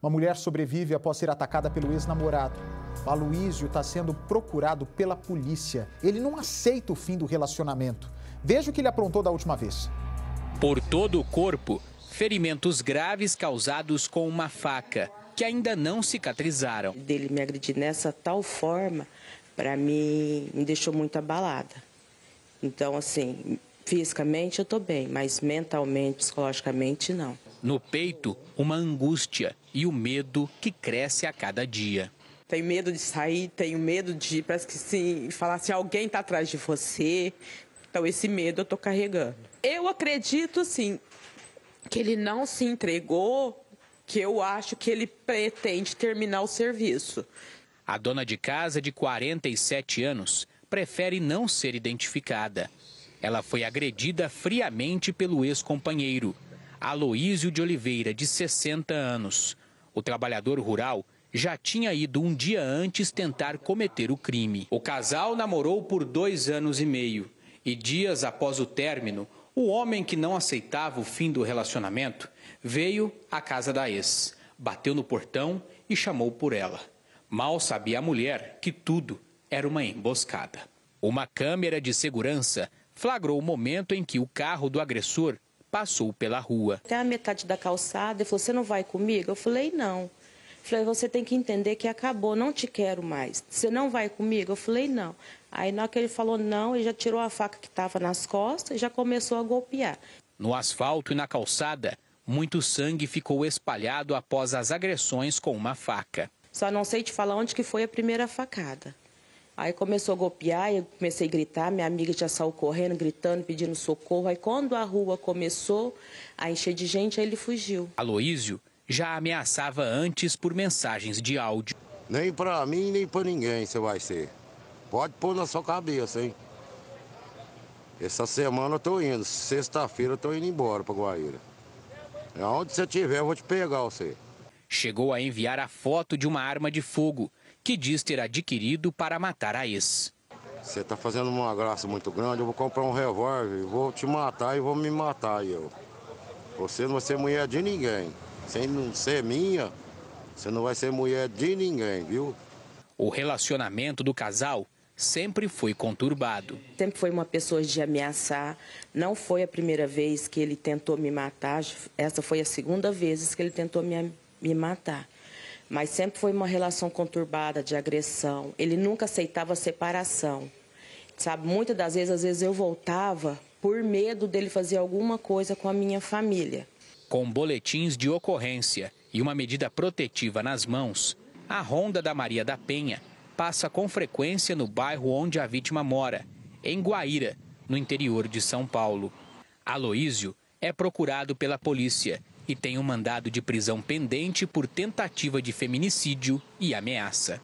Uma mulher sobrevive após ser atacada pelo ex-namorado. Aloísio está sendo procurado pela polícia. Ele não aceita o fim do relacionamento. Veja o que ele aprontou da última vez. Por todo o corpo, ferimentos graves causados com uma faca, que ainda não cicatrizaram. Dele me agredir nessa tal forma, para mim, me deixou muito abalada. Então, assim, fisicamente eu estou bem, mas mentalmente, psicologicamente, não. No peito, uma angústia e o medo que cresce a cada dia. Tenho medo de sair, tenho medo de. Parece que se falar se alguém está atrás de você. Então, esse medo eu estou carregando. Eu acredito, sim, que ele não se entregou, que eu acho que ele pretende terminar o serviço. A dona de casa, de 47 anos, prefere não ser identificada. Ela foi agredida friamente pelo ex-companheiro Aloísio de Oliveira, de 60 anos. O trabalhador rural já tinha ido um dia antes tentar cometer o crime. O casal namorou por dois anos e meio e, dias após o término, o homem que não aceitava o fim do relacionamento veio à casa da ex, bateu no portão e chamou por ela. Mal sabia a mulher que tudo era uma emboscada. Uma câmera de segurança flagrou o momento em que o carro do agressor passou pela rua. Até a metade da calçada, ele falou: Você não vai comigo? Eu falei: Não. Falei, você tem que entender que acabou, não te quero mais. Você não vai comigo? Eu falei, não. Aí na hora que ele falou não, ele já tirou a faca que estava nas costas e já começou a golpear. No asfalto e na calçada, muito sangue ficou espalhado após as agressões com uma faca. Só não sei te falar onde que foi a primeira facada. Aí começou a golpear, eu comecei a gritar, minha amiga já saiu correndo, gritando, pedindo socorro. Aí quando a rua começou a encher de gente, aí ele fugiu. Aloísio já ameaçava antes por mensagens de áudio. Nem para mim, nem para ninguém você vai ser. Pode pôr na sua cabeça, hein? Essa semana eu tô indo, sexta-feira eu tô indo embora para Guaíra. É onde você estiver, eu vou te pegar você chegou a enviar a foto de uma arma de fogo que diz ter adquirido para matar a ex. Você está fazendo uma graça muito grande, eu vou comprar um revólver, vou te matar e vou me matar eu. Você não vai ser mulher de ninguém. Sem não ser minha, você não vai ser mulher de ninguém, viu? O relacionamento do casal sempre foi conturbado. Sempre foi uma pessoa de ameaçar. Não foi a primeira vez que ele tentou me matar. Essa foi a segunda vez que ele tentou me, me matar. Mas sempre foi uma relação conturbada de agressão. Ele nunca aceitava separação. Sabe, muitas das vezes, às vezes eu voltava por medo dele fazer alguma coisa com a minha família. Com boletins de ocorrência e uma medida protetiva nas mãos, a ronda da Maria da Penha passa com frequência no bairro onde a vítima mora, em Guaíra, no interior de São Paulo. Aloísio é procurado pela polícia e tem um mandado de prisão pendente por tentativa de feminicídio e ameaça.